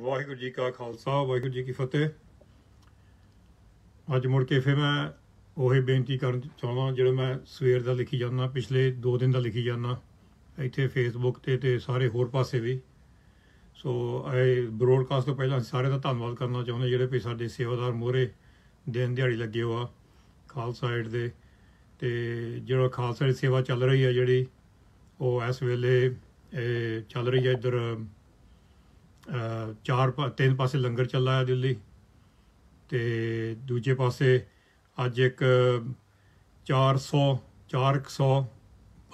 ਵਾਹਿਗੁਰੂ ਜੀ ਕਾ ਖਾਲਸਾ ਵਾਹਿਗੁਰੂ ਜੀ ਕੀ ਫਤਿਹ ਅੱਜ ਮੁੜ ਕੇ ਫਿਰ ਮੈਂ ਉਹੀ ਬੇਨਤੀ ਕਰਨ ਚਾਹੁੰਦਾ ਜਿਹੜਾ ਮੈਂ ਸਵੇਰ ਦਾ ਲਿਖੀ ਜਾਂਦਾ ਪਿਛਲੇ 2 ਦਿਨ ਦਾ ਲਿਖੀ ਜਾਂਦਾ ਇੱਥੇ ਫੇਸਬੁੱਕ ਤੇ ਤੇ ਸਾਰੇ ਹੋਰ ਪਾਸੇ ਵੀ ਸੋ ਇਹ ਬ੍ਰੋਡਕਾਸਟ ਤੋਂ ਪਹਿਲਾਂ ਸਾਰੇ ਦਾ ਧੰਨਵਾਦ ਕਰਨਾ ਚਾਹੁੰਦਾ ਜਿਹੜੇ ਵੀ ਸਾਡੇ ਸੇਵਾਦਾਰ ਮੋਹਰੇ ਦਿਨ ਦਿਹਾੜੀ ਲੱਗੇ ਹੋਆ ਖਾਲਸਾ ਏਡ ਦੇ ਤੇ ਜਿਹੜਾ ਖਾਲਸਾ ਦੀ ਸੇਵਾ ਚੱਲ ਰਹੀ ਹੈ ਜਿਹੜੀ ਉਹ ਇਸ ਵੇਲੇ ਚੱਲ ਰਹੀ ਹੈ ਇਧਰ ਚਾਰ ਤਿੰਨ ਪਾਸੇ ਲੰਗਰ ਚੱਲਾ ਆ ਦਿੱਲੀ ਤੇ ਦੂਜੇ ਪਾਸੇ ਅੱਜ ਇੱਕ 400 400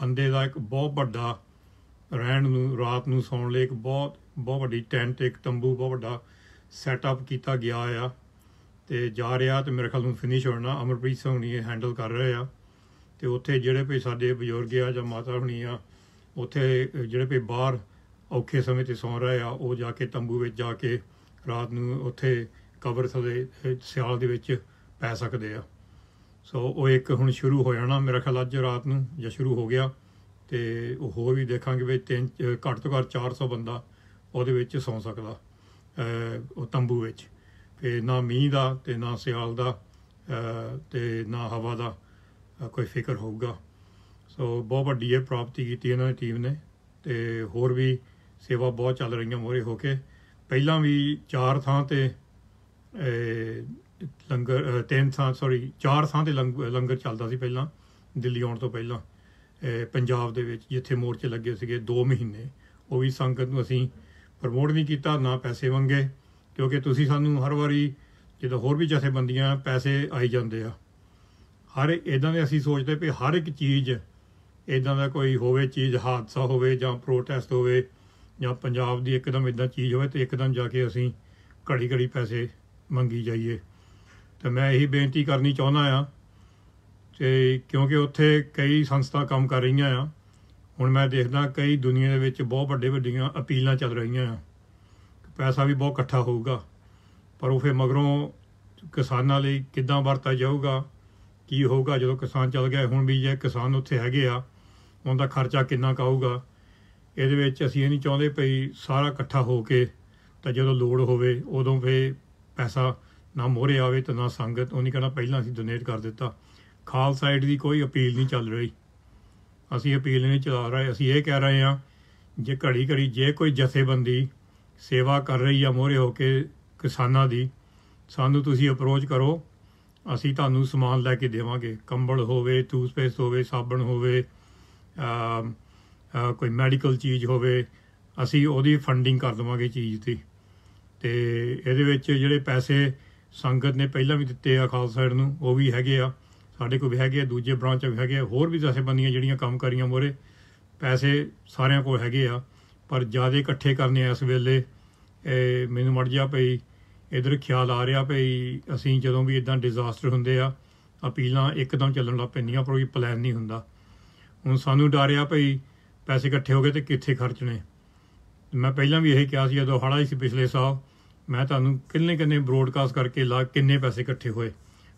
ਬੰਦੇ ਦਾ ਇੱਕ ਬਹੁਤ ਵੱਡਾ ਰਹਿਣ ਨੂੰ ਰਾਤ ਨੂੰ ਸੌਣ ਲਈ ਇੱਕ ਬਹੁਤ ਬਹੁਤ ਵੱਡੀ ਟੈਂਟ ਇੱਕ ਤੰਬੂ ਬਹੁਤ ਵੱਡਾ ਸੈਟਅਪ ਕੀਤਾ ਗਿਆ ਆ ਤੇ ਜਾ ਰਿਹਾ ਤੇ ਮੇਰੇ ਖਿਆਲ ਨੂੰ ਫਿਨਿਸ਼ ਹੋਣਾ ਅਮਰਪ੍ਰੀਤ ਸਿੰਘ ਨੇ ਹੈਂਡਲ ਕਰ ਰਹੇ ਆ ਤੇ ਉੱਥੇ ਜਿਹੜੇ ਵੀ ਸਾਡੇ ਬਜ਼ੁਰਗ ਆ ਜਾਂ ਮਾਤਾ ਹੁਣੀ ਆ ਉੱਥੇ ਜਿਹੜੇ ਵੀ ਬਾਹਰ ਔਖੇ ਸਮੇਂ ਤੇ ਸੌਂ ਰਹੇ ਆ ਉਹ ਜਾ ਕੇ ਤੰਬੂ ਵਿੱਚ ਜਾ ਕੇ ਰਾਤ ਨੂੰ ਉੱਥੇ ਕਬਰ ਥਲੇ ਸਿਆਲ ਦੇ ਵਿੱਚ ਪੈ ਸਕਦੇ ਆ ਸੋ ਉਹ ਇੱਕ ਹੁਣ ਸ਼ੁਰੂ ਹੋ ਜਾਣਾ ਮੇਰਾ ਖਿਆਲ ਅੱਜ ਰਾਤ ਨੂੰ ਜਾਂ ਸ਼ੁਰੂ ਹੋ ਗਿਆ ਤੇ ਉਹ ਹੋਰ ਵੀ ਦੇਖਾਂਗੇ ਵੀ ਤਿੰਨ ਘੱਟ ਤੋਂ ਘੱਟ 400 ਬੰਦਾ ਉਹਦੇ ਵਿੱਚ ਸੌਂ ਸਕਦਾ ਉਹ ਤੰਬੂ ਵਿੱਚ ਤੇ ਨਾ ਮੀਂਹ ਦਾ ਤੇ ਨਾ ਸਿਆਲ ਦਾ ਤੇ ਨਾ ਹਵਾ ਦਾ ਕੋਈ ਫਿਕਰ ਹੋਊਗਾ ਸੋ ਬਹੁਤ ਵੱਡੀ ਇਹ ਪ੍ਰਾਪਤੀ ਕੀਤੀ ਇਹਨਾਂ ਦੀ ਟੀਮ ਨੇ ਤੇ ਹੋਰ ਵੀ ਸੇਵਾ ਬਹੁਤ ਚੱਲ ਰਹੀਆਂ ਮੋਰੇ ਹੋ ਕੇ ਪਹਿਲਾਂ ਵੀ ਚਾਰ ਥਾਂ ਤੇ ਲੰਗਰ ਤਿੰਨ ਥਾਂ ਸੌਰੀ ਚਾਰ ਥਾਂ ਤੇ ਲੰਗਰ ਚੱਲਦਾ ਸੀ ਪਹਿਲਾਂ ਦਿੱਲੀ ਆਉਣ ਤੋਂ ਪਹਿਲਾਂ ਪੰਜਾਬ ਦੇ ਵਿੱਚ ਜਿੱਥੇ ਮੋਰਚੇ ਲੱਗੇ ਸੀਗੇ 2 ਮਹੀਨੇ ਉਹ ਵੀ ਸੰਗਤ ਨੂੰ ਅਸੀਂ ਪ੍ਰਮੋਟ ਨਹੀਂ ਕੀਤਾ ਨਾ ਪੈਸੇ ਮੰਗੇ ਕਿਉਂਕਿ ਤੁਸੀਂ ਸਾਨੂੰ ਹਰ ਵਾਰੀ ਜਦੋਂ ਹੋਰ ਵੀ ਜਥੇਬੰਦੀਆਂ ਪੈਸੇ ਆਈ ਜਾਂਦੇ ਆ ਹਰ ਇਦਾਂ ਦੇ ਅਸੀਂ ਸੋਚਦੇ ਵੀ ਹਰ ਇੱਕ ਚੀਜ਼ ਇਦਾਂ ਦਾ ਕੋਈ ਹੋਵੇ ਚੀਜ਼ ਹਾਦਸਾ ਹੋਵੇ ਜਾਂ ਪ੍ਰੋਟੈਸਟ ਹੋਵੇ ਜਾਂ ਪੰਜਾਬ ਦੀ ਇੱਕਦਮ ਇਦਾਂ ਚੀਜ਼ ਹੋਵੇ ਤੇ ਇੱਕਦਮ ਜਾ ਕੇ ਅਸੀਂ ਘੜੀ ਘੜੀ ਪੈਸੇ ਮੰਗੀ ਜਾਈਏ ਤੇ ਮੈਂ ਇਹੀ ਬੇਨਤੀ ਕਰਨੀ ਚਾਹੁੰਦਾ ਆ ਤੇ ਕਿਉਂਕਿ ਉੱਥੇ ਕਈ ਸੰਸਥਾ ਕੰਮ ਕਰ ਰਹੀਆਂ ਆ ਹੁਣ ਮੈਂ ਦੇਖਦਾ ਕਈ ਦੁਨੀਆ ਦੇ ਵਿੱਚ ਬਹੁਤ ਵੱਡੇ ਵੱਡੀਆਂ ਅਪੀਲਾਂ ਚੱਲ ਰਹੀਆਂ ਆ ਪੈਸਾ ਵੀ ਬਹੁਤ ਇਕੱਠਾ ਹੋਊਗਾ ਪਰ ਉਹ ਫੇ ਮਗਰੋਂ ਕਿਸਾਨਾਂ ਲਈ ਕਿੱਦਾਂ ਵਰਤਾ ਜਾਊਗਾ ਕੀ ਹੋਊਗਾ ਜਦੋਂ ਕਿਸਾਨ ਚੱਲ ਗਿਆ ਹੁਣ ਵੀ ਜੇ ਕਿਸਾਨ ਉੱਥੇ ਹੈਗੇ ਆ ਉਹਦਾ ਖਰਚਾ ਕਿੰਨਾ ਕਾਊਗਾ ਇਹਦੇ ਵਿੱਚ ਅਸੀਂ ਇਹ ਨਹੀਂ ਚਾਹੁੰਦੇ ਭਈ ਸਾਰਾ ਇਕੱਠਾ ਹੋ ਕੇ ਤਾਂ ਜਦੋਂ ਲੋੜ ਹੋਵੇ ਉਦੋਂ ਫੇ ਪੈਸਾ ਨਾ ਮੋਹਰੇ ਆਵੇ ਤਾਂ ਨਾ ਸੰਗਤ ਉਹ ਨਹੀਂ ਕਹਣਾ ਪਹਿਲਾਂ ਅਸੀਂ ਡੋਨੇਟ ਕਰ ਦਿੱਤਾ ਖਾਲਸਾ ਸਾਈਡ ਦੀ ਕੋਈ ਅਪੀਲ ਨਹੀਂ ਚੱਲ ਰਹੀ ਅਸੀਂ ਅਪੀਲ ਨਹੀਂ ਚਲਾ ਰਹੇ ਅਸੀਂ ਇਹ ਕਹਿ ਰਹੇ ਹਾਂ ਜੇ ਘੜੀ ਘੜੀ ਜੇ ਕੋਈ ਜਥੇਬੰਦੀ ਸੇਵਾ ਕਰ ਰਹੀ ਆ ਮੋਹਰੇ ਹੋ ਕੇ ਕਿਸਾਨਾਂ ਦੀ ਸਾਨੂੰ ਤੁਸੀਂ ਅਪਰੋਚ ਕਰੋ ਅਸੀਂ ਤੁਹਾਨੂੰ ਸਮਾਨ ਲੈ ਕੇ ਦੇਵਾਂਗੇ ਕੰਬਲ ਹੋਵੇ ਟੂਥਪੇਸਟ ਹੋਵੇ ਸਾਬਣ ਹੋਵੇ ਕੋਈ ਮੈਡੀਕਲ ਚੀਜ਼ ਹੋਵੇ ਅਸੀਂ ਉਹਦੀ ਫੰਡਿੰਗ ਕਰ ਦਵਾਂਗੇ ਚੀਜ਼ ਦੀ ਤੇ ਇਹਦੇ ਵਿੱਚ ਜਿਹੜੇ ਪੈਸੇ ਸੰਗਤ ਨੇ ਪਹਿਲਾਂ ਵੀ ਦਿੱਤੇ ਆ ਖਾਲਸਾ ਸਾਈਡ ਨੂੰ ਉਹ ਵੀ ਹੈਗੇ ਆ ਸਾਡੇ ਕੋਲ ਵੀ ਹੈਗੇ ਆ ਦੂਜੇ ਬ੍ਰਾਂਚ ਵੀ ਹੈਗੇ ਆ ਹੋਰ ਵੀ ਬੰਦੀਆਂ ਜਿਹੜੀਆਂ ਕੰਮ ਕਰੀਆਂ ਮੋਰੇ ਪੈਸੇ ਸਾਰਿਆਂ ਕੋਲ ਹੈਗੇ ਆ ਪਰ ਜਿਆਦਾ ਇਕੱਠੇ ਕਰਨੇ ਆ ਇਸ ਵੇਲੇ ਇਹ ਮੈਨੂੰ ਮੜ ਜਾ ਪਈ ਇਧਰ ਖਿਆਲ ਆ ਰਿਹਾ ਭਈ ਅਸੀਂ ਜਦੋਂ ਵੀ ਇਦਾਂ ਡਿਜ਼ਾਸਟਰ ਹੁੰਦੇ ਆ ਅਪੀਲਾਂ ਇੱਕਦਮ ਚੱਲਣ ਲੱਪੈਂਦੀਆਂ ਪਰ ਕੋਈ ਪਲਾਨ ਨਹੀਂ ਹੁੰਦਾ ਹੁਣ ਸਾਨੂੰ ਡਾਰਿਆ ਭਈ ਪੈਸੇ ਇਕੱਠੇ ਹੋ ਗਏ ਤੇ ਕਿੱਥੇ ਖਰਚਣੇ ਮੈਂ ਪਹਿਲਾਂ ਵੀ ਇਹ ਕਿਹਾ ਸੀ ਜਦੋਂ ਹੜਾ ਸੀ ਪਿਛਲੇ ਸਾਲ ਮੈਂ ਤੁਹਾਨੂੰ ਕਿੰਨੇ ਕਿੰਨੇ ਬ੍ਰੋਡਕਾਸਟ ਕਰਕੇ ਲਾ ਕਿੰਨੇ ਪੈਸੇ ਇਕੱਠੇ ਹੋਏ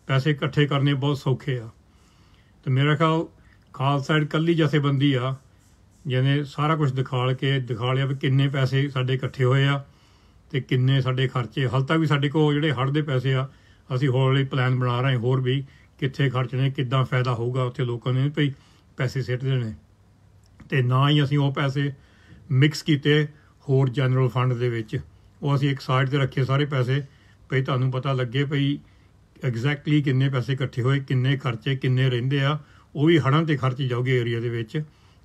ਪੈਸੇ ਇਕੱਠੇ ਕਰਨੇ ਬਹੁਤ ਸੌਖੇ ਆ ਤੇ ਮੇਰਾ ਖਾਲ ਖਾਲਸਾ ਸਾਈਡ ਕੱਲੀ ਜਥੇਬੰਦੀ ਆ ਜਿਹਨੇ ਸਾਰਾ ਕੁਝ ਦਿਖਾਲ ਕੇ ਦਿਖਾ ਲਿਆ ਵੀ ਕਿੰਨੇ ਪੈਸੇ ਸਾਡੇ ਇਕੱਠੇ ਹੋਏ ਆ ਤੇ ਕਿੰਨੇ ਸਾਡੇ ਖਰਚੇ ਹਲ ਤੱਕ ਵੀ ਸਾਡੇ ਕੋਲ ਜਿਹੜੇ ਹੜ ਦੇ ਪੈਸੇ ਆ ਅਸੀਂ ਹੋਰ ਲਈ ਪਲਾਨ ਬਣਾ ਰਹੇ ਹੋਰ ਵੀ ਕਿੱਥੇ ਖਰਚਣੇ ਕਿੱਦਾਂ ਫਾਇਦਾ ਹੋਊਗਾ ਉੱਥੇ ਲੋਕਾਂ ਨੇ ਭਈ ਪੈਸੇ ਸਿੱਟ ਦੇਣੇ ਤੇ ਨਾ ਹੀ ਅਸੀਂ ਉਹ ਪੈਸੇ ਮਿਕਸ ਕੀਤੇ ਹੋਰ ਜਨਰਲ ਫੰਡ ਦੇ ਵਿੱਚ ਉਹ ਅਸੀਂ ਇੱਕ ਸਾਈਡ ਤੇ ਰੱਖੇ ਸਾਰੇ ਪੈਸੇ ਭਈ ਤੁਹਾਨੂੰ ਪਤਾ ਲੱਗੇ ਭਈ ਐਗਜ਼ੈਕਟਲੀ ਕਿੰਨੇ ਪੈਸੇ ਇਕੱਠੇ ਹੋਏ ਕਿੰਨੇ ਖਰਚੇ ਕਿੰਨੇ ਰਹਿੰਦੇ ਆ ਉਹ ਵੀ ਹੜਾਂ ਤੇ ਖਰਚ ਜਾਓਗੇ ਏਰੀਆ ਦੇ ਵਿੱਚ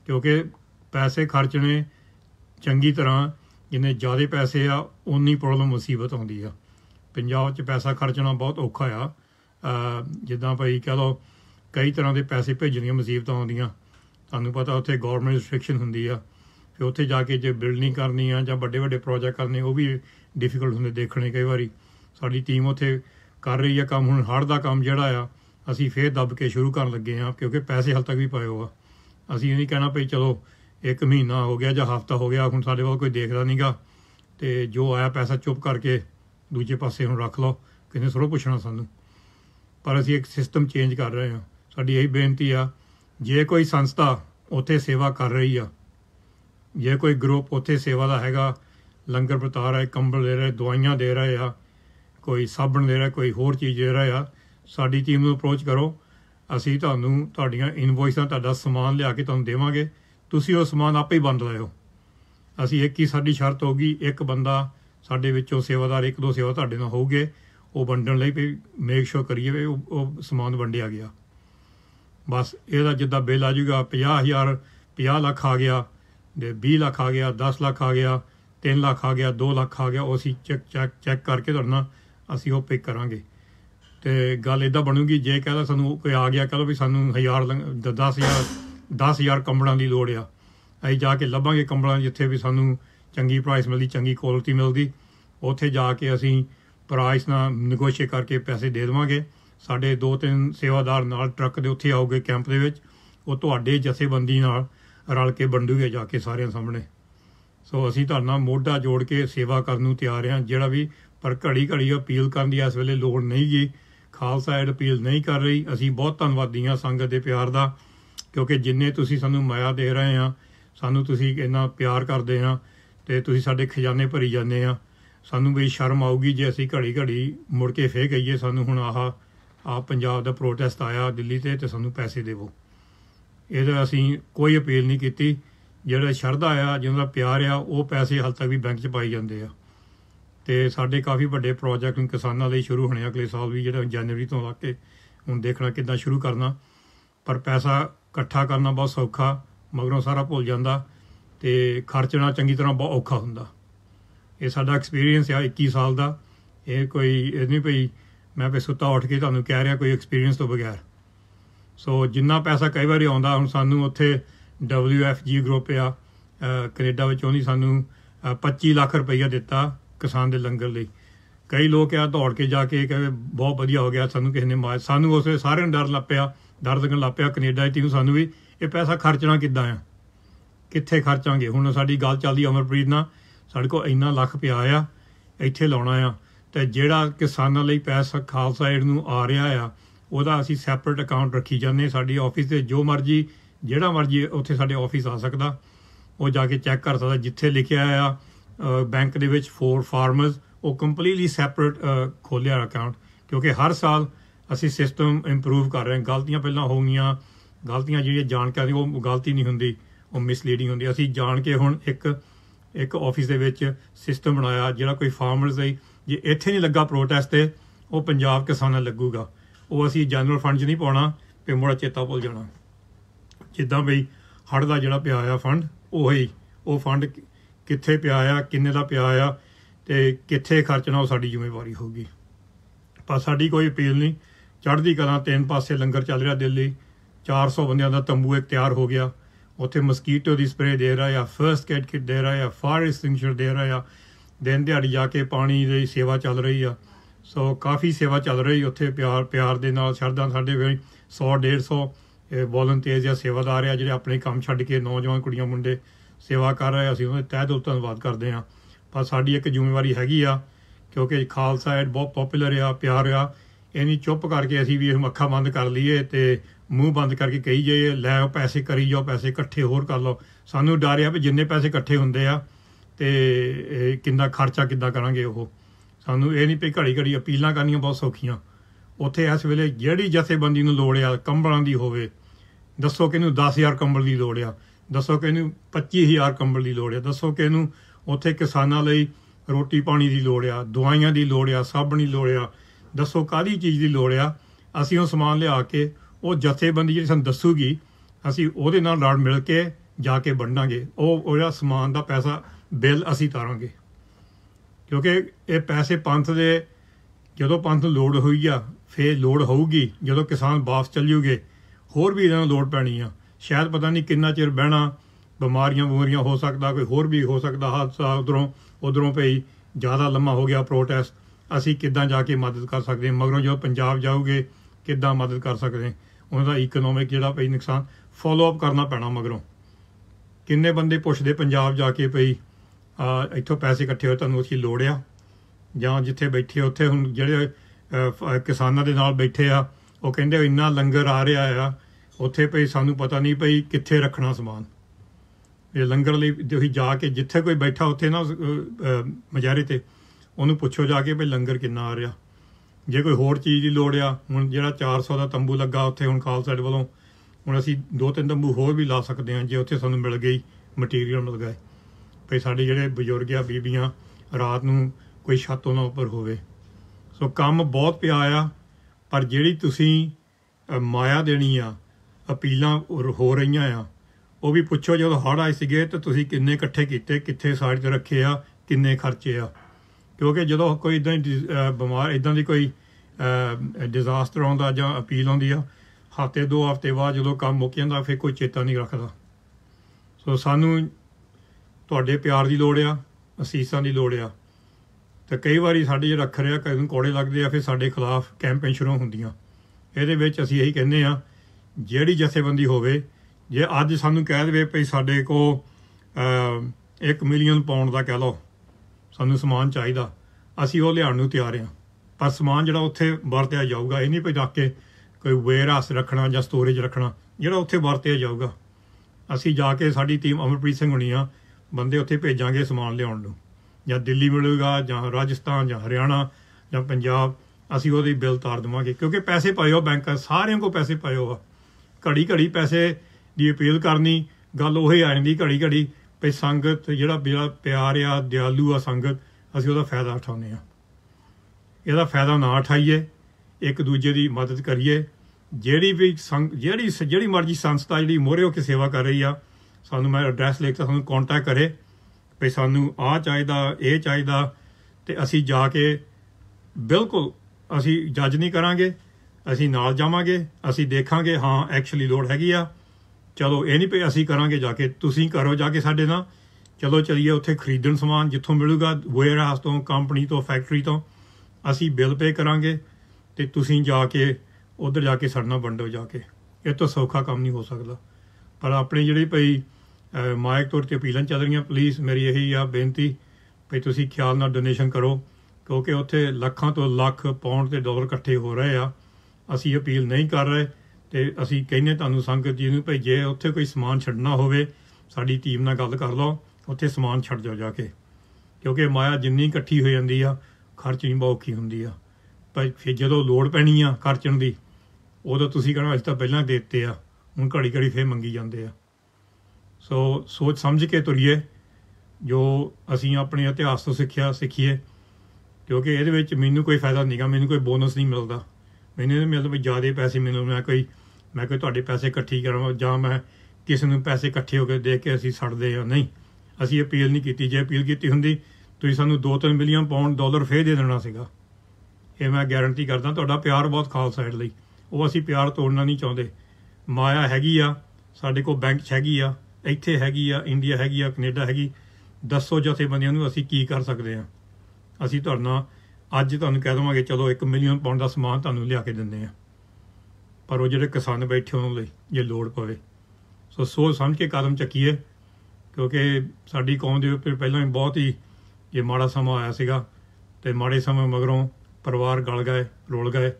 ਕਿਉਂਕਿ ਪੈਸੇ ਖਰਚਣੇ ਚੰਗੀ ਤਰ੍ਹਾਂ ਜਿੰਨੇ ਜ਼ਿਆਦਾ ਪੈਸੇ ਆ ਉਨੀ ਪ੍ਰੋਬਲਮ ਮੁਸੀਬਤ ਆਉਂਦੀ ਆ ਪੰਜਾਬ 'ਚ ਪੈਸਾ ਖਰਚਣਾ ਬਹੁਤ ਔਖਾ ਆ ਜਿੱਦਾਂ ਭਈ ਕਹ ਕਈ ਤਰ੍ਹਾਂ ਦੇ ਪੈਸੇ ਭੇਜਣੀਆਂ ਮੁਸੀਬਤਾਂ ਆਉਂਦੀਆਂ ਤੁਹਾਨੂੰ ਪਤਾ ਉੱਥੇ ਗਵਰਨਮੈਂਟ ਰੈਸਟ੍ਰਿਕਸ਼ਨ ਹੁੰਦੀ ਆ ਫਿਰ ਉੱਥੇ ਜਾ ਕੇ ਜੇ ਬਿਲਡਿੰਗ ਕਰਨੀ ਆ ਜਾਂ ਵੱਡੇ ਵੱਡੇ ਪ੍ਰੋਜੈਕਟ ਕਰਨੇ ਉਹ ਵੀ ਡਿਫਿਕਲਟ ਹੁੰਦੇ ਦੇਖਣੇ ਕਈ ਵਾਰੀ ਸਾਡੀ ਟੀਮ ਉੱਥੇ ਕਰ ਰਹੀ ਆ ਕੰਮ ਹੁਣ ਹੜ ਦਾ ਕੰਮ ਜਿਹੜਾ ਆ ਅਸੀਂ ਫੇਰ ਦੱਬ ਕੇ ਸ਼ੁਰੂ ਕਰਨ ਲੱਗੇ ਆ ਕਿਉਂਕਿ ਪੈਸੇ ਹਾਲ ਤੱਕ ਵੀ ਪਏ ਹੋ ਆ ਅਸੀਂ ਇਹ ਨਹੀਂ ਕਹਿਣਾ ਭਈ ਚਲੋ ਇੱਕ ਮਹੀਨਾ ਹੋ ਗਿਆ ਜਾਂ ਹਫਤਾ ਹੋ ਗਿਆ ਹੁਣ ਸਾਡੇ ਕੋਲ ਕੋਈ ਦੇਖਦਾ ਨਹੀਂਗਾ ਤੇ ਜੋ ਆਇਆ ਪੈਸਾ ਚੁੱਪ ਕਰਕੇ ਦੂਜੇ ਪਾਸੇ ਹੁਣ ਰੱਖ ਲਓ ਕਿਸੇ ਨੇ ਸਰੋ ਪੁੱਛਣਾ ਸਾਨੂੰ ਪਰ ਅਸੀਂ ਇੱਕ ਸਿਸਟਮ ਚੇਂਜ ਕਰ ਰਹੇ ਹਾਂ ਸਾਡੀ ਇਹ ਬੇਨਤੀ ਆ ਜੇ ਕੋਈ ਸੰਸਥਾ ਉੱਥੇ ਸੇਵਾ ਕਰ ਰਹੀ ਆ ਜੇ ਕੋਈ ਗਰੁੱਪ ਉੱਥੇ ਸੇਵਾ ਦਾ ਹੈਗਾ ਲੰਗਰ ਬਤਾ ਰਿਹਾ ਕੰਬਲ ਦੇ ਰਿਹਾ ਦਵਾਈਆਂ ਦੇ ਰਿਹਾ ਆ ਕੋਈ ਸਾਬਣ ਦੇ ਰਿਹਾ ਕੋਈ ਹੋਰ ਚੀਜ਼ ਦੇ ਰਿਹਾ ਆ ਸਾਡੀ ਟੀਮ ਨੂੰ ਅਪਰੋਚ ਕਰੋ ਅਸੀਂ ਤੁਹਾਨੂੰ ਤੁਹਾਡੀਆਂ ਇਨਵੋਇਸਾਂ ਤੁਹਾਡਾ ਸਮਾਨ ਲਿਆ ਕੇ ਤੁਹਾਨੂੰ ਦੇਵਾਂਗੇ ਤੁਸੀਂ ਉਹ ਸਮਾਨ ਆਪੇ ਹੀ ਵੰਡ ਲਿਓ ਅਸੀਂ ਇੱਕ ਹੀ ਸਾਡੀ ਸ਼ਰਤ ਹੋਗੀ ਇੱਕ ਬੰਦਾ ਸਾਡੇ ਵਿੱਚੋਂ ਸੇਵਾਦਾਰ ਇੱਕ ਦੋ ਸੇਵਾ ਤੁਹਾਡੇ ਨਾਲ ਹੋਊਗੇ ਉਹ ਵੰਡਣ ਲਈ ਵੀ ਮੇਕ ਸ਼ੋਰ ਕਰੀਏ ਉਹ ਸਮਾਨ ਵੰਡਿਆ ਗਿਆ ਬਸ ਇਹਦਾ ਜਿੱਦਾਂ ਬਿੱਲ ਆ ਜਾਊਗਾ 50000 50 ਲੱਖ ਆ ਗਿਆ ਦੇ 20 ਲੱਖ ਆ ਗਿਆ 10 ਲੱਖ ਆ ਗਿਆ 3 ਲੱਖ ਆ ਗਿਆ 2 ਲੱਖ ਆ ਗਿਆ ਉਹ ਅਸੀਂ ਚੈੱਕ ਚੈੱਕ ਚੈੱਕ ਕਰਕੇ ਤੁਹਾਨੂੰ ਅਸੀਂ ਉਹ ਪੇ ਕਰਾਂਗੇ ਤੇ ਗੱਲ ਇਦਾਂ ਬਣੂਗੀ ਜੇ ਕਹਿੰਦਾ ਸਾਨੂੰ ਕੋਈ ਆ ਗਿਆ ਕਹਿੰਦਾ ਵੀ ਸਾਨੂੰ 1000 10000 10000 ਕੰਬਲਾਂ ਦੀ ਲੋੜ ਆ ਅਸੀਂ ਜਾ ਕੇ ਲੱਭਾਂਗੇ ਕੰਬਲਾਂ ਜਿੱਥੇ ਵੀ ਸਾਨੂੰ ਚੰਗੀ ਪ੍ਰਾਈਸ ਮਿਲਦੀ ਚੰਗੀ ਕੁਆਲਿਟੀ ਮਿਲਦੀ ਉੱਥੇ ਜਾ ਕੇ ਅਸੀਂ ਪ੍ਰਾਈਸ ਨਾਲ ਨੇਗੋਸ਼ੀਏ ਕਰਕੇ ਪੈਸੇ ਦੇ ਦੇਵਾਂਗੇ ਸਾਡੇ ਦੋ ਤਿੰਨ ਸੇਵਾਦਾਰ ਨਾਲ ਟਰੱਕ ਦੇ ਉੱਥੇ ਆਉਗੇ ਕੈਂਪ ਦੇ ਵਿੱਚ ਉਹ ਤੁਹਾਡੇ ਜਥੇਬੰਦੀ ਨਾਲ ਰਲ ਕੇ ਵੰਡੂਗੇ ਜਾ ਕੇ ਸਾਰਿਆਂ ਸਾਹਮਣੇ ਸੋ ਅਸੀਂ ਤੁਹਾਡਾ ਨਾਲ ਮੋਢਾ ਜੋੜ ਕੇ ਸੇਵਾ ਕਰਨ ਨੂੰ ਤਿਆਰ ਹਾਂ ਜਿਹੜਾ ਵੀ ਪਰ ਘੜੀ ਘੜੀ ਅਪੀਲ ਕਰਨ ਦੀ ਇਸ ਵੇਲੇ ਲੋੜ ਨਹੀਂ ਗਈ ਖਾਲਸਾ ਐਡ ਅਪੀਲ ਨਹੀਂ ਕਰ ਰਹੀ ਅਸੀਂ ਬਹੁਤ ਧੰਨਵਾਦੀ ਹਾਂ ਸੰਗਤ ਦੇ ਪਿਆਰ ਦਾ ਕਿਉਂਕਿ ਜਿੰਨੇ ਤੁਸੀਂ ਸਾਨੂੰ ਮਾਇਆ ਦੇ ਰਹੇ ਆ ਸਾਨੂੰ ਤੁਸੀਂ ਇੰਨਾ ਪਿਆਰ ਕਰਦੇ ਆ ਤੇ ਤੁਸੀਂ ਸਾਡੇ ਖਜ਼ਾਨੇ ਭਰੀ ਜਾਂਦੇ ਆ ਸਾਨੂੰ ਵੀ ਸ਼ਰਮ ਆਊਗੀ ਜੇ ਅਸੀਂ ਘੜੀ ਘੜੀ ਮੁੜ ਕੇ ਫੇਰ ਗਈਏ ਸਾਨੂੰ ਹੁਣ ਆਹਾ ਆ ਪੰਜਾਬ ਦਾ ਪ੍ਰੋਟੈਸਟ ਆਇਆ ਦਿੱਲੀ ਤੇ ਤੇ ਸਾਨੂੰ ਪੈਸੇ ਦੇਵੋ ਇਹਦਾ ਅਸੀਂ ਕੋਈ ਅਪੀਲ ਨਹੀਂ ਕੀਤੀ ਜਿਹੜਾ ਸ਼ਰਧਾ ਆ ਜਿਹਨਾਂ ਦਾ ਪਿਆਰ ਆ ਉਹ ਪੈਸੇ ਹਾਲ ਤੱਕ ਵੀ ਬੈਂਕ 'ਚ ਪਾਈ ਜਾਂਦੇ ਆ ਤੇ ਸਾਡੇ ਕਾਫੀ ਵੱਡੇ ਪ੍ਰੋਜੈਕਟ ਕਿਸਾਨਾਂ ਲਈ ਸ਼ੁਰੂ ਹੋਣੇ ਅਗਲੇ ਸਾਲ ਵੀ ਜਿਹੜਾ ਜਨਵਰੀ ਤੋਂ ਲੱਗ ਕੇ ਹੁਣ ਦੇਖਣਾ ਕਿੱਦਾਂ ਸ਼ੁਰੂ ਕਰਨਾ ਪਰ ਪੈਸਾ ਇਕੱਠਾ ਕਰਨਾ ਬਹੁਤ ਸੌਖਾ ਮਗਰੋਂ ਸਾਰਾ ਭੁੱਲ ਜਾਂਦਾ ਤੇ ਖਰਚਣਾ ਚੰਗੀ ਤਰ੍ਹਾਂ ਬਹੁਤ ਔਖਾ ਹੁੰਦਾ ਇਹ ਸਾਡਾ ਐਕਸਪੀਰੀਅੰਸ ਆ 21 ਸਾਲ ਦਾ ਇਹ ਕੋਈ ਇਹ ਨਹੀਂ ਭਈ ਮੈਂ ਵੀ ਸੁੱਤਾ ਉੱਠ ਕੇ ਤੁਹਾਨੂੰ ਕਹਿ ਰਿਹਾ ਕੋਈ ਐਕਸਪੀਰੀਅੰਸ ਤੋਂ ਬਗੈਰ ਸੋ ਜਿੰਨਾ ਪੈਸਾ ਕਈ ਵਾਰੀ ਆਉਂਦਾ ਹੁਣ ਸਾਨੂੰ ਉੱਥੇ WFG ਗਰੁੱਪ ਆ ਕੈਨੇਡਾ ਵਿੱਚ ਉਹਨੇ ਸਾਨੂੰ 25 ਲੱਖ ਰੁਪਈਆ ਦਿੱਤਾ ਕਿਸਾਨ ਦੇ ਲੰਗਰ ਲਈ ਕਈ ਲੋਕ ਆ ਦੌੜ ਕੇ ਜਾ ਕੇ ਕਹੇ ਬਹੁਤ ਵਧੀਆ ਹੋ ਗਿਆ ਸਾਨੂੰ ਕਿਸੇ ਨੇ ਮਾਇ ਸਾਨੂੰ ਉਸੇ ਸਾਰੇ ਨੂੰ ਡਰ ਲੱਪਿਆ ਡਰ ਲੱਗਣ ਲੱਪਿਆ ਕੈਨੇਡਾ ਨੂੰ ਸਾਨੂੰ ਵੀ ਇਹ ਪੈਸਾ ਖਰਚਣਾ ਕਿੱਦਾਂ ਆ ਕਿੱਥੇ ਖਰਚਾਂਗੇ ਹੁਣ ਸਾਡੀ ਗੱਲ ਚੱਲਦੀ ਅਮਰਪ੍ਰੀਤ ਨਾਲ ਸਾਡੇ ਕੋਲ ਇੰਨਾ ਲੱਖ ਪਿਆ ਆ ਇੱਥੇ ਲਾਉਣਾ ਆ ਤੇ ਜਿਹੜਾ ਕਿਸਾਨਾਂ ਲਈ ਪੈਸਾ ਖਾਲਸਾ ਏਡ ਨੂੰ ਆ ਰਿਹਾ ਆ ਉਹਦਾ ਅਸੀਂ ਸੈਪਰੇਟ ਅਕਾਊਂਟ ਰੱਖੀ ਜਾਂਦੇ ਸਾਡੀ ਆਫਿਸ ਤੇ ਜੋ ਮਰਜ਼ੀ ਜਿਹੜਾ ਮਰਜ਼ੀ ਉੱਥੇ ਸਾਡੇ ਆਫਿਸ ਆ ਸਕਦਾ ਉਹ ਜਾ ਕੇ ਚੈੱਕ ਕਰ ਸਕਦਾ ਜਿੱਥੇ ਲਿਖਿਆ ਆ ਬੈਂਕ ਦੇ ਵਿੱਚ ਫੋਰ ਫਾਰਮਰਸ ਉਹ ਕੰਪਲੀਟਲੀ ਸੈਪਰੇਟ ਖੋਲਿਆ ਅਕਾਊਂਟ ਕਿਉਂਕਿ ਹਰ ਸਾਲ ਅਸੀਂ ਸਿਸਟਮ ਇੰਪਰੂਵ ਕਰ ਰਹੇ ਹਾਂ ਗਲਤੀਆਂ ਪਹਿਲਾਂ ਹੋ ਗਈਆਂ ਗਲਤੀਆਂ ਜਿਹੜੀਆਂ ਜਾਣਕਾਰੀ ਉਹ ਗਲਤੀ ਨਹੀਂ ਹੁੰਦੀ ਉਹ ਮਿਸਲੀਡਿੰਗ ਹੁੰਦੀ ਅਸੀਂ ਜਾਣ ਕੇ ਹੁਣ ਇੱਕ ਇੱਕ ਆਫਿਸ ਦੇ ਵਿੱਚ ਸਿਸਟਮ ਬਣਾਇਆ ਜਿਹੜਾ ਕੋਈ ਫਾਰਮਰਸ ਲਈ ਜੇ ਇੱਥੇ ਨਹੀਂ ਲੱਗਾ ਪ੍ਰੋਟੈਸਟ ਤੇ ਉਹ ਪੰਜਾਬ ਕਿਸਾਨਾਂ ਲੱਗੂਗਾ ਉਹ ਅਸੀਂ ਜਨਰਲ ਫੰਡ 'ਚ ਨਹੀਂ ਪਾਉਣਾ ਤੇ ਮੋੜਾ ਚੇਤਾ ਭੁੱਲ ਜਾਣਾ ਜਿੱਦਾਂ ਬਈ ਹੜ ਦਾ ਜਿਹੜਾ ਪਿਆ ਆ ਫੰਡ ਉਹੀ ਉਹ ਫੰਡ ਕਿੱਥੇ ਪਿਆ ਆ ਕਿੰਨੇ ਦਾ ਪਿਆ ਆ ਤੇ ਕਿੱਥੇ ਖਰਚਣਾ ਉਹ ਸਾਡੀ ਜ਼ਿੰਮੇਵਾਰੀ ਹੋਗੀ ਪਰ ਸਾਡੀ ਕੋਈ ਅਪੀਲ ਨਹੀਂ ਚੜ੍ਹਦੀ ਕਲਾ ਤਿੰਨ ਪਾਸੇ ਲੰਗਰ ਚੱਲ ਰਿਹਾ ਦਿੱਲੀ 400 ਬੰਦਿਆਂ ਦਾ ਤੰਬੂ ਇੱਕ ਤਿਆਰ ਹੋ ਗਿਆ ਉੱਥੇ ਮਸਕੀਟੋ ਦੀ ਸਪਰੇ ਦੇ ਰਿਹਾ ਆ ਫਰਸਟ ਐਡ ਕਿਟ ਦੇ ਰਿਹਾ ਆ ਫਾਇਰ ਐਕਸਟਿੰਗਸ਼ਰ ਦੇ ਰਿਹਾ ਆ ਦਿਨ ਦਿਹਾੜੀ ਜਾ ਕੇ ਪਾਣੀ ਦੀ ਸੇਵਾ ਚੱਲ ਰਹੀ ਆ ਸੋ ਕਾਫੀ ਸੇਵਾ ਚੱਲ ਰਹੀ ਉੱਥੇ ਪਿਆਰ ਪਿਆਰ ਦੇ ਨਾਲ ਸ਼ਰਧਾ ਸਾਡੇ ਵੀ 100 150 ਵੋਲੰਟੀਅਰ ਜਾਂ ਸੇਵਾਦਾਰ ਆ ਜਿਹੜੇ ਆਪਣੇ ਕੰਮ ਛੱਡ ਕੇ ਨੌਜਵਾਨ ਕੁੜੀਆਂ ਮੁੰਡੇ ਸੇਵਾ ਕਰ ਰਹੇ ਅਸੀਂ ਉਹਨਾਂ ਦੇ ਤਹਿ ਦਿਲ ਤੋਂ ਧੰਨਵਾਦ ਕਰਦੇ ਆ ਪਰ ਸਾਡੀ ਇੱਕ ਜ਼ਿੰਮੇਵਾਰੀ ਹੈਗੀ ਆ ਕਿਉਂਕਿ ਖਾਲਸਾ ਐਡ ਬਹੁਤ ਪਪੂਲਰ ਆ ਪਿਆਰ ਆ ਇਹਨੀ ਚੁੱਪ ਕਰਕੇ ਅਸੀਂ ਵੀ ਇਹ ਅੱਖਾਂ ਬੰਦ ਕਰ ਲਈਏ ਤੇ ਮੂੰਹ ਬੰਦ ਕਰਕੇ ਕਹੀ ਜਾਈਏ ਲੈ ਪੈਸੇ ਕਰੀ ਜਾਓ ਪੈਸੇ ਇਕੱਠੇ ਹੋਰ ਕਰ ਲਓ ਸਾਨੂੰ ਡਰ ਆ ਵੀ ਜਿੰਨੇ ਪੈਸੇ ਇਕੱਠੇ ਹੁੰਦੇ ਆ ਤੇ ਕਿੰਨਾ ਖਰਚਾ ਕਿੱਦਾਂ ਕਰਾਂਗੇ ਉਹ ਸਾਨੂੰ ਇਹ ਨਹੀਂ ਪਈ ਘੜੀ ਘੜੀ ਅਪੀਲਾਂ ਕਰਨੀਆਂ ਬਹੁਤ ਸੌਖੀਆਂ ਉੱਥੇ ਇਸ ਵੇਲੇ ਜਿਹੜੀ ਜਥੇਬੰਦੀ ਨੂੰ ਲੋੜ ਆ ਕੰਬਲਾਂ ਦੀ ਹੋਵੇ ਦੱਸੋ ਕਿ ਇਹਨੂੰ 10000 ਕੰਬਲ ਦੀ ਲੋੜ ਆ ਦੱਸੋ ਕਿ ਇਹਨੂੰ 25000 ਕੰਬਲ ਦੀ ਲੋੜ ਆ ਦੱਸੋ ਕਿ ਇਹਨੂੰ ਉੱਥੇ ਕਿਸਾਨਾਂ ਲਈ ਰੋਟੀ ਪਾਣੀ ਦੀ ਲੋੜ ਆ ਦਵਾਈਆਂ ਦੀ ਲੋੜ ਆ ਸਾਬਣ ਦੀ ਲੋੜ ਆ ਦੱਸੋ ਕਾਦੀ ਚੀਜ਼ ਦੀ ਲੋੜ ਆ ਅਸੀਂ ਉਹ ਸਮਾਨ ਲਿਆ ਕੇ ਉਹ ਜਥੇਬੰਦੀ ਜਿਹੜੀ ਸਾਨੂੰ ਦੱਸੂਗੀ ਅਸੀਂ ਉਹਦੇ ਨਾਲ ਲੜ ਮਿਲ ਕੇ ਜਾ ਕੇ ਵੰਡਾਂਗੇ ਉਹ ਉਹਦਾ ਸਮਾਨ ਦਾ ਪੈਸਾ ਬਿੱਲ ਅਸੀਂ ਤਾਰਾਂਗੇ ਕਿਉਂਕਿ ਇਹ ਪੈਸੇ ਪੰਥ ਦੇ ਜਦੋਂ ਪੰਥ ਲੋਡ ਹੋਈ ਆ ਫੇਰ ਲੋਡ ਹੋਊਗੀ ਜਦੋਂ ਕਿਸਾਨ ਵਾਪਸ ਚੱਲ ਜੂਗੇ ਹੋਰ ਵੀ ਇਹਨਾਂ ਨੂੰ ਲੋਡ ਪੈਣੀ ਆ ਸ਼ਾਇਦ ਪਤਾ ਨਹੀਂ ਕਿੰਨਾ ਚਿਰ ਬਹਿਣਾ ਬਿਮਾਰੀਆਂ ਬਿਮਾਰੀਆਂ ਹੋ ਸਕਦਾ ਕੋਈ ਹੋਰ ਵੀ ਹੋ ਸਕਦਾ ਹਾਦਸਾ ਉਧਰੋਂ ਉਧਰੋਂ ਪਈ ਜ਼ਿਆਦਾ ਲੰਮਾ ਹੋ ਗਿਆ ਪ੍ਰੋਟੈਸਟ ਅਸੀਂ ਕਿੱਦਾਂ ਜਾ ਕੇ ਮਦਦ ਕਰ ਸਕਦੇ ਮਗਰੋਂ ਜਦੋਂ ਪੰਜਾਬ ਜਾਓਗੇ ਕਿੱਦਾਂ ਮਦਦ ਕਰ ਸਕਦੇ ਉਹਨਾਂ ਦਾ ਇਕਨੋਮਿਕ ਜਿਹੜਾ ਪਈ ਨੁਕਸਾਨ ਫਾਲੋ ਅਪ ਕਰਨਾ ਪੈਣਾ ਮਗਰੋਂ ਕਿੰਨੇ ਬੰਦੇ ਪੁੱਛਦੇ ਪੰਜਾਬ ਜਾ ਕੇ ਪਈ ਇੱਥੋਂ ਪੈਸੇ ਇਕੱਠੇ ਹੋਏ ਤੁਹਾਨੂੰ ਅਸੀਂ ਲੋੜ ਆ ਜਾਂ ਜਿੱਥੇ ਬੈਠੇ ਉੱਥੇ ਹੁਣ ਜਿਹੜੇ ਕਿਸਾਨਾਂ ਦੇ ਨਾਲ ਬੈਠੇ ਆ ਉਹ ਕਹਿੰਦੇ ਇੰਨਾ ਲੰਗਰ ਆ ਰਿਹਾ ਆ ਉੱਥੇ ਭਈ ਸਾਨੂੰ ਪਤਾ ਨਹੀਂ ਭਈ ਕਿੱਥੇ ਰੱਖਣਾ ਸਮਾਨ ਇਹ ਲੰਗਰ ਲਈ ਤੁਸੀਂ ਜਾ ਕੇ ਜਿੱਥੇ ਕੋਈ ਬੈਠਾ ਉੱਥੇ ਨਾ ਮਜਾਰੇ ਤੇ ਉਹਨੂੰ ਪੁੱਛੋ ਜਾ ਕੇ ਭਈ ਲੰਗਰ ਕਿੰਨਾ ਆ ਰਿਹਾ ਜੇ ਕੋਈ ਹੋਰ ਚੀਜ਼ ਦੀ ਲੋੜ ਆ ਹੁਣ ਜਿਹੜਾ 400 ਦਾ ਤੰਬੂ ਲੱਗਾ ਉੱਥੇ ਹੁਣ ਖਾਲਸਾ ਵੱਲੋਂ ਹੁਣ ਅਸੀਂ ਦੋ ਤਿੰਨ ਤੰਬੂ ਹੋਰ ਵੀ ਲਾ ਸਕਦੇ ਹਾਂ ਜੇ ਉੱਥੇ ਸਾਨੂੰ ਮਿਲ ਗਈ ਮਟੀਰੀਅਲ ਮਿਲ ਗਿਆ ਵੀ ਸਾਡੇ ਜਿਹੜੇ ਬਜ਼ੁਰਗ ਆ ਬੀਬੀਆਂ ਰਾਤ ਨੂੰ ਕੋਈ ਛੱਤ ਉਹਨਾਂ ਉੱਪਰ ਹੋਵੇ ਸੋ ਕੰਮ ਬਹੁਤ ਪਿਆ ਆ ਪਰ ਜਿਹੜੀ ਤੁਸੀਂ ਮਾਇਆ ਦੇਣੀ ਆ ਅਪੀਲਾਂ ਹੋ ਰਹੀਆਂ ਆ ਉਹ ਵੀ ਪੁੱਛੋ ਜਦੋਂ ਹੜ ਆਏ ਸੀਗੇ ਤੇ ਤੁਸੀਂ ਕਿੰਨੇ ਇਕੱਠੇ ਕੀਤੇ ਕਿੱਥੇ ਸਾੜ ਤੇ ਰੱਖੇ ਆ ਕਿੰਨੇ ਖਰਚੇ ਆ ਕਿਉਂਕਿ ਜਦੋਂ ਕੋਈ ਇਦਾਂ ਬਿਮਾਰ ਇਦਾਂ ਦੀ ਕੋਈ ਡਿਜ਼ਾਸਟਰ ਆਉਂਦਾ ਜਾਂ ਅਪੀਲ ਆਉਂਦੀ ਆ ਹਫਤੇ ਦੋ ਹਫਤੇ ਬਾਅਦ ਜਦੋਂ ਕੰਮ ਮੁੱਕ ਜਾਂਦਾ ਫੇਰ ਕੋਈ ਚੇਤਾ ਨਹੀਂ ਰੱਖਦਾ ਸੋ ਸਾਨੂੰ ਤੁਹਾਡੇ ਪਿਆਰ ਦੀ ਲੋੜ ਆ ਅਸੀਸਾਂ ਦੀ ਲੋੜ ਆ ਤੇ ਕਈ ਵਾਰੀ ਸਾਡੇ ਜਿਹੜਾ ਅੱਖਰ ਆ ਕਈ ਕੋੜੇ ਲੱਗਦੇ ਆ ਫਿਰ ਸਾਡੇ ਖਿਲਾਫ ਕੈਂਪੇਨ ਸ਼ੁਰੂ ਹੁੰਦੀਆਂ ਇਹਦੇ ਵਿੱਚ ਅਸੀਂ ਇਹੀ ਕਹਿੰਦੇ ਆ ਜਿਹੜੀ ਜਥੇਬੰਦੀ ਹੋਵੇ ਜੇ ਅੱਜ ਸਾਨੂੰ ਕਹਿ ਦੇਵੇ ਭਈ ਸਾਡੇ ਕੋ 1 ਮਿਲੀਅਨ ਪਾਉਂਡ ਦਾ ਕਹਿ ਲਓ ਸਾਨੂੰ ਸਮਾਨ ਚਾਹੀਦਾ ਅਸੀਂ ਉਹ ਲਿਆਉਣ ਨੂੰ ਤਿਆਰ ਆ ਪਰ ਸਮਾਨ ਜਿਹੜਾ ਉੱਥੇ ਵਰਤਿਆ ਜਾਊਗਾ ਇਹ ਨਹੀਂ ਭਈ ਰੱਖ ਕੇ ਕੋਈ ਹਾਸ ਰੱਖਣਾ ਜਾਂ ਸਟੋਰੇਜ ਰੱਖਣਾ ਜਿਹੜਾ ਉੱਥੇ ਵਰਤਿਆ ਜਾਊਗਾ ਅਸੀਂ ਜਾ ਕੇ ਸਾਡੀ ਟੀਮ ਅਮਰਪ੍ਰੀਤ ਸਿੰਘ ਹੁਣੀ ਆ ਬੰਦੇ ਉੱਥੇ ਭੇਜਾਂਗੇ ਸਮਾਨ ਲਿਆਉਣ ਨੂੰ ਜਾਂ ਦਿੱਲੀ ਮਿਲੇਗਾ ਜਾਂ ਰਾਜਸਥਾਨ ਜਾਂ ਹਰਿਆਣਾ ਜਾਂ ਪੰਜਾਬ ਅਸੀਂ ਉਹਦੀ ਬਿੱਲ ਤਾਰ ਦਵਾਂਗੇ ਕਿਉਂਕਿ ਪੈਸੇ ਪਾਏ ਹੋ ਬੈਂਕਾਂ ਸਾਰਿਆਂ ਕੋ ਪੈਸੇ ਪਾਏ ਹੋ ਘੜੀ ਘੜੀ ਪੈਸੇ ਦੀ ਅਪੀਲ ਕਰਨੀ ਗੱਲ ਉਹੀ ਆ ਜਾਂਦੀ ਘੜੀ ਘੜੀ ਵੀ ਸੰਗਤ ਜਿਹੜਾ ਜਿਹੜਾ ਪਿਆਰ ਆ ਦਿਆਲੂ ਆ ਸੰਗਤ ਅਸੀਂ ਉਹਦਾ ਫਾਇਦਾ ਉਠਾਉਨੇ ਆ ਇਹਦਾ ਫਾਇਦਾ ਨਾ ਉਠਾਈਏ ਇੱਕ ਦੂਜੇ ਦੀ ਮਦਦ ਕਰੀਏ ਜਿਹੜੀ ਵੀ ਜਿਹੜੀ ਜਿਹੜੀ ਮਰਜ਼ੀ ਸੰਸਥਾ ਜਿਹੜੀ ਮੋਰਿਓ ਹੋ ਕੇ ਸੇਵਾ ਕਰ ਰਹੀ ਆ ਸਾਨੂੰ ਮੈਂ ਐਡਰੈਸ ਲਿਖ ਤਾ ਸਾਨੂੰ ਕੰਟੈਕਟ ਕਰੇ ਵੀ ਸਾਨੂੰ ਆ ਚਾਹੀਦਾ ਇਹ ਚਾਹੀਦਾ ਤੇ ਅਸੀਂ ਜਾ ਕੇ ਬਿਲਕੁਲ ਅਸੀਂ ਜੱਜ ਨਹੀਂ ਕਰਾਂਗੇ ਅਸੀਂ ਨਾਲ ਜਾਵਾਂਗੇ ਅਸੀਂ ਦੇਖਾਂਗੇ ਹਾਂ ਐਕਚੁਅਲੀ ਲੋੜ ਹੈਗੀ ਆ ਚਲੋ ਇਹ ਨਹੀਂ ਪਈ ਅਸੀਂ ਕਰਾਂਗੇ ਜਾ ਕੇ ਤੁਸੀਂ ਕਰੋ ਜਾ ਕੇ ਸਾਡੇ ਨਾਲ ਚਲੋ ਚਲਿਏ ਉੱਥੇ ਖਰੀਦਣ ਸਮਾਨ ਜਿੱਥੋਂ ਮਿਲੂਗਾ ਵੇਅਰ ਹਾਊਸ ਤੋਂ ਕੰਪਨੀ ਤੋਂ ਫੈਕਟਰੀ ਤੋਂ ਅਸੀਂ ਬਿੱਲ ਪੇ ਕਰਾਂਗੇ ਤੇ ਤੁਸੀਂ ਜਾ ਕੇ ਉਧਰ ਜਾ ਕੇ ਸਾਡੇ ਨਾਲ ਵੰਡੋ ਜਾ ਕੇ ਇਹ ਤੋਂ ਸੌਖਾ ਕੰਮ ਨਹੀਂ ਹੋ ਸਕਦਾ ਪਰ ਆਪਣੇ ਜਿਹੜੇ ਭਈ ਮਾਇਕ ਤੌਰ ਤੇ ਅਪੀਲਾਂ ਚੱਲ ਰਹੀਆਂ ਪਲੀਜ਼ ਮੇਰੀ ਇਹੀ ਆ ਬੇਨਤੀ ਵੀ ਤੁਸੀਂ ਖਿਆਲ ਨਾਲ ਡੋਨੇਸ਼ਨ ਕਰੋ ਕਿਉਂਕਿ ਉੱਥੇ ਲੱਖਾਂ ਤੋਂ ਲੱਖ ਪਾਉਂਡ ਤੇ ਡਾਲਰ ਇਕੱਠੇ ਹੋ ਰਹੇ ਆ ਅਸੀਂ ਅਪੀਲ ਨਹੀਂ ਕਰ ਰਹੇ ਤੇ ਅਸੀਂ ਕਹਿੰਨੇ ਤੁਹਾਨੂੰ ਸੰਗਤ ਜੀ ਨੂੰ ਭੇਜੇ ਜੇ ਉੱਥੇ ਕੋਈ ਸਮਾਨ ਛੱਡਣਾ ਹੋਵੇ ਸਾਡੀ ਟੀਮ ਨਾਲ ਗੱਲ ਕਰ ਲਓ ਉੱਥੇ ਸਮਾਨ ਛੱਡ ਜਾਓ ਜਾ ਕੇ ਕਿਉਂਕਿ ਮਾਇਆ ਜਿੰਨੀ ਇਕੱਠੀ ਹੋ ਜਾਂਦੀ ਆ ਖਰਚ ਬਹੁਤ ਔਖੀ ਹੁੰਦੀ ਆ ਪਰ ਫਿਰ ਜਦੋਂ ਲੋੜ ਪੈਣੀ ਆ ਖਰਚਣ ਦੀ ਉਦੋਂ ਤੁਸੀਂ ਕਹਿੰਦੇ ਅੱਜ ਤਾਂ ਪਹਿਲਾਂ ਦੇ ਦਿੱਤੇ ਆ ਹੁਣ ਘੜੀ ਘੜੀ ਫੇਰ ਮੰਗੀ ਜਾਂਦੇ ਆ ਸੋ ਸੋਚ ਸਮਝ ਕੇ ਤੁਰੀਏ ਜੋ ਅਸੀਂ ਆਪਣੇ ਇਤਿਹਾਸ ਤੋਂ ਸਿੱਖਿਆ ਸਿੱਖੀਏ ਕਿਉਂਕਿ ਇਹਦੇ ਵਿੱਚ ਮੈਨੂੰ ਕੋਈ ਫਾਇਦਾ ਨਹੀਂਗਾ ਮੈਨੂੰ ਕੋਈ ਬੋਨਸ ਨਹੀਂ ਮਿਲਦਾ ਮੈਨੂੰ ਮਿਲਦਾ ਵੀ ਜਿਆਦਾ ਪੈਸੇ ਮੈਨੂੰ ਮੈਂ ਕੋਈ ਮੈਂ ਕੋਈ ਤੁਹਾਡੇ ਪੈਸੇ ਇਕੱਠੀ ਕਰਾਂ ਜਾਂ ਮੈਂ ਕਿਸੇ ਨੂੰ ਪੈਸੇ ਇਕੱਠੇ ਹੋ ਕੇ ਦੇ ਕੇ ਅਸੀਂ ਛੱਡਦੇ ਹਾਂ ਨਹੀਂ ਅਸੀਂ ਅਪੀਲ ਨਹੀਂ ਕੀਤੀ ਜੇ ਅਪੀਲ ਕੀਤੀ ਹੁੰਦੀ ਤੁਸੀਂ ਸਾਨੂੰ 2-3 ਮਿਲੀਅਨ ਪਾਉਂਡ ਡਾਲਰ ਫੇਰ ਦੇ ਦੇਣਾ ਸੀਗਾ ਇਹ ਮੈਂ ਗਾਰੰਟੀ ਕਰਦਾ ਤੁਹਾਡਾ ਪਿਆਰ ਬਹੁਤ ਖਾਲਸਾ ਸਾਈਡ ਲਈ ਉਹ ਅਸੀਂ ਪਿਆਰ ਤੋੜਨਾ ਨਹੀਂ ਚਾਹੁੰਦੇ ਮਾਇਆ ਹੈਗੀ ਆ ਸਾਡੇ ਕੋਲ ਬੈਂਕ ਹੈਗੀ ਆ ਇੱਥੇ ਹੈਗੀ ਆ ਇੰਡੀਆ ਹੈਗੀ ਆ ਕੈਨੇਡਾ ਹੈਗੀ ਦੱਸੋ ਜਥੇਬੰਦੀਆਂ ਨੂੰ ਅਸੀਂ ਕੀ ਕਰ ਸਕਦੇ ਆ ਅਸੀਂ ਤੁਹਾਡੇ ਨਾਲ ਅੱਜ ਤੁਹਾਨੂੰ ਕਹਿ ਦਵਾਂਗੇ ਚਲੋ 1 ਮਿਲੀਅਨ ਪਾਉਂਡ ਦਾ ਸਮਾਨ ਤੁਹਾਨੂੰ ਲਿਆ ਕੇ ਦਿੰਦੇ ਆ ਪਰ ਉਹ ਜਿਹੜੇ ਕਿਸਾਨ ਬੈਠੇ ਉਹਨਾਂ ਲਈ ਜੇ ਲੋੜ ਪਵੇ ਸੋ ਸੋਚ ਸਮਝ ਕੇ ਕਦਮ ਚੱਕੀਏ ਕਿਉਂਕਿ ਸਾਡੀ ਕੌਮ ਦੇ ਉੱਪਰ ਪਹਿਲਾਂ ਹੀ ਬਹੁਤ ਹੀ ਇਹ ਮਾੜਾ ਸਮਾਂ ਆਇਆ ਸੀਗਾ ਤੇ ਮਾੜੇ ਸਮੇਂ ਮਗਰੋਂ ਪਰਿਵਾਰ ਗਲ ਗਏ ਰੋਲ ਗਏ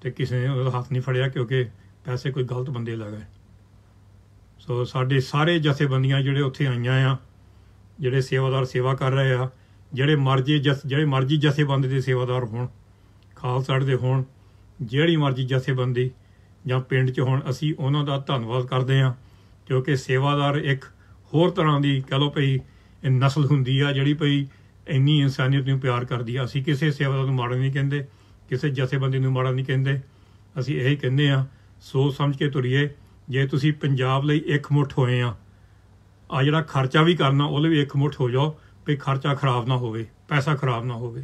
ਤੇ ਕਿਸੇ ਨੇ ਉਹਦਾ ਹੱਥ ਨਹੀਂ ਫੜਿਆ ਕਿਉਂਕਿ ਪੈਸੇ ਕੋਈ ਗਲਤ ਬੰਦੇ ਲਗਾਏ ਸੋ ਸਾਡੇ ਸਾਰੇ ਜਥੇਬੰਦੀਆਂ ਜਿਹੜੇ ਉੱਥੇ ਆਈਆਂ ਆ ਜਿਹੜੇ ਸੇਵਾਦਾਰ ਸੇਵਾ ਕਰ ਰਹੇ ਆ ਜਿਹੜੇ ਮਰਜੀ ਜਿਹੜੇ ਮਰਜੀ ਜਥੇਬੰਦੀ ਦੇ ਸੇਵਾਦਾਰ ਹੋਣ ਖਾਲਸਾ ਦੇ ਹੋਣ ਜਿਹੜੀ ਮਰਜੀ ਜਥੇਬੰਦੀ ਜਾਂ ਪਿੰਡ 'ਚ ਹੋਣ ਅਸੀਂ ਉਹਨਾਂ ਦਾ ਧੰਨਵਾਦ ਕਰਦੇ ਆ ਕਿਉਂਕਿ ਸੇਵਾਦਾਰ ਇੱਕ ਹੋਰ ਤਰ੍ਹਾਂ ਦੀ ਕਹ ਲੋ ਭਈ ਨਸਲ ਹੁੰਦੀ ਆ ਜਿਹੜੀ ਭਈ ਇੰਨੀ ਇਨਸਾਨੀਅਤ ਨੂੰ ਪਿਆਰ ਕਰਦੀ ਆ ਅਸੀਂ ਕਿਸੇ ਸੇਵਾਦਾਰ ਨੂੰ ਮਾੜਾ ਨਹੀਂ ਕਹਿੰਦੇ ਕਿਸੇ ਜਥੇਬੰਦੀ ਨੂੰ ਮਾੜਾ ਨਹੀਂ ਕਹਿੰਦੇ ਅਸੀਂ ਇਹ ਹੀ ਕਹਿੰਦੇ ਆ ਸੋਚ ਸਮਝ ਕੇ ਤੁਰੀਏ ਜੇ ਤੁਸੀਂ ਪੰਜਾਬ ਲਈ ਇੱਕ ਮੁੱਠ ਹੋਏ ਆ ਆ ਜਿਹੜਾ ਖਰਚਾ ਵੀ ਕਰਨਾ ਉਹਦੇ ਵੀ ਇੱਕ ਮੁੱਠ ਹੋ ਜਾਓ ਵੀ ਖਰਚਾ ਖਰਾਬ ਨਾ ਹੋਵੇ ਪੈਸਾ ਖਰਾਬ ਨਾ ਹੋਵੇ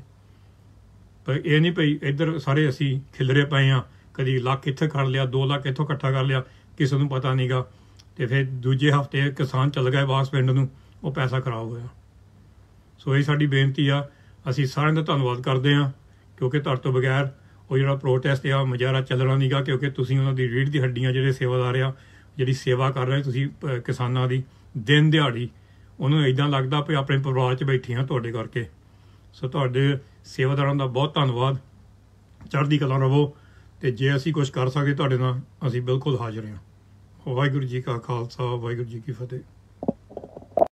ਪਰ ਇਹ ਨਹੀਂ ਭਈ ਇੱਧਰ ਸਾਰੇ ਅਸੀਂ ਖਿਲਰੇ ਪਏ ਆ ਕਦੀ ਲੱਖ ਇੱਥੇ ਕਰ ਲਿਆ 2 ਲੱਖ ਇੱਥੋਂ ਇਕੱਠਾ ਕਰ ਲਿਆ ਕਿਸੇ ਨੂੰ ਪਤਾ ਨਹੀਂਗਾ ਤੇ ਫਿਰ ਦੂਜੇ ਹਫਤੇ ਕਿਸਾਨ ਚਲ ਗਏ ਵਾਪਸ ਪਿੰਡ ਨੂੰ ਉਹ ਪੈਸਾ ਖਰਾਬ ਹੋਇਆ ਸੋ ਇਹ ਸਾਡੀ ਬੇਨਤੀ ਆ ਅਸੀਂ ਸਾਰਿਆਂ ਦਾ ਧੰਨਵਾਦ ਕਰਦੇ ਆ ਕਿਉਂਕਿ ਤੁਹਾਡੇ ਤੋਂ ਬਗੈਰ ਉਹ ਜਿਹੜਾ ਪ੍ਰੋਟੈਸਟ ਆ ਮੁਜ਼ਾਹਰਾ ਚੱਲਣਾ ਨਹੀਂਗਾ ਕਿਉਂਕਿ ਤੁਸੀਂ ਉਹਨਾਂ ਦੀ ਰੀੜ ਦੀ ਹੱਡੀਆਂ ਜਿਹੜੇ ਸੇਵਾਦਾਰ ਆ ਜਿਹੜੀ ਸੇਵਾ ਕਰ ਰਹੇ ਤੁਸੀਂ ਕਿਸਾਨਾਂ ਦੀ ਦਿਨ ਦਿਹਾੜੀ ਉਹਨੂੰ ਇਦਾਂ ਲੱਗਦਾ ਵੀ ਆਪਣੇ ਪਰਿਵਾਰ 'ਚ ਬੈਠੇ ਆ ਤੁਹਾਡੇ ਕਰਕੇ ਸੋ ਤੁਹਾਡੇ ਸੇਵਾਦਾਰਾਂ ਦਾ ਬਹੁਤ ਧੰਨਵਾਦ ਚੜ੍ਹਦੀ ਕਲਾ ਰਵੋ ਤੇ ਜੇ ਅਸੀਂ ਕੁਝ ਕਰ ਸਕੇ ਤੁਹਾਡੇ ਨਾਲ ਅਸੀਂ ਬਿਲਕੁਲ ਹਾਜ਼ਰ ਹਾਂ ਵਾਹਿਗੁਰੂ ਜੀ ਕਾ ਖਾਲਸਾ ਵਾਹਿਗੁਰੂ ਜੀ ਕੀ ਫਤਿਹ